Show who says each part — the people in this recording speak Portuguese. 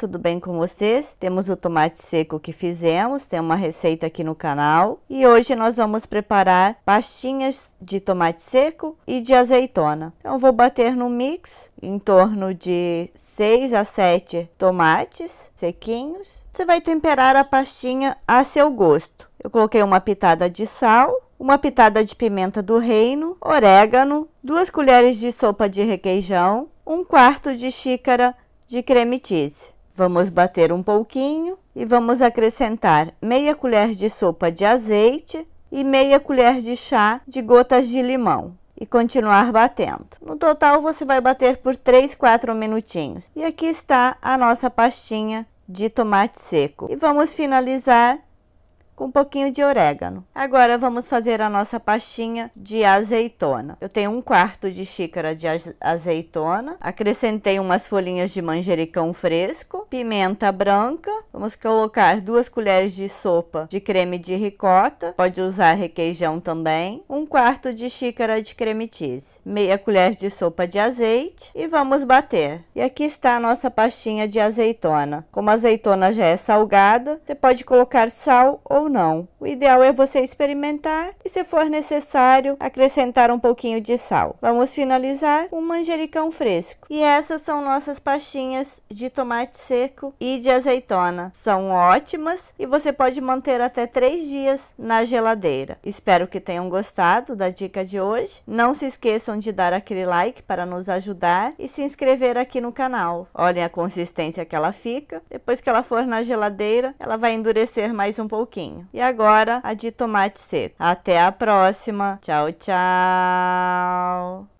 Speaker 1: Tudo bem com vocês? Temos o tomate seco que fizemos, tem uma receita aqui no canal. E hoje nós vamos preparar pastinhas de tomate seco e de azeitona. Então vou bater no mix em torno de 6 a 7 tomates sequinhos. Você vai temperar a pastinha a seu gosto. Eu coloquei uma pitada de sal, uma pitada de pimenta do reino, orégano, duas colheres de sopa de requeijão, um quarto de xícara de creme cheese. Vamos bater um pouquinho e vamos acrescentar meia colher de sopa de azeite e meia colher de chá de gotas de limão e continuar batendo. No total você vai bater por 3, 4 minutinhos. E aqui está a nossa pastinha de tomate seco. E vamos finalizar com um pouquinho de orégano. Agora vamos fazer a nossa pastinha de azeitona. Eu tenho um quarto de xícara de azeitona, acrescentei umas folhinhas de manjericão fresco, pimenta branca, vamos colocar duas colheres de sopa de creme de ricota, pode usar requeijão também, um quarto de xícara de creme cheese, meia colher de sopa de azeite e vamos bater. E aqui está a nossa pastinha de azeitona. Como a azeitona já é salgada, você pode colocar sal ou não. O ideal é você experimentar e, se for necessário, acrescentar um pouquinho de sal. Vamos finalizar com um manjericão fresco. E essas são nossas pastinhas de tomate seco e de azeitona. São ótimas e você pode manter até três dias na geladeira. Espero que tenham gostado da dica de hoje. Não se esqueçam de dar aquele like para nos ajudar e se inscrever aqui no canal. Olhem a consistência que ela fica. Depois que ela for na geladeira, ela vai endurecer mais um pouquinho pouquinho. E agora a de tomate seco. Até a próxima. Tchau, tchau.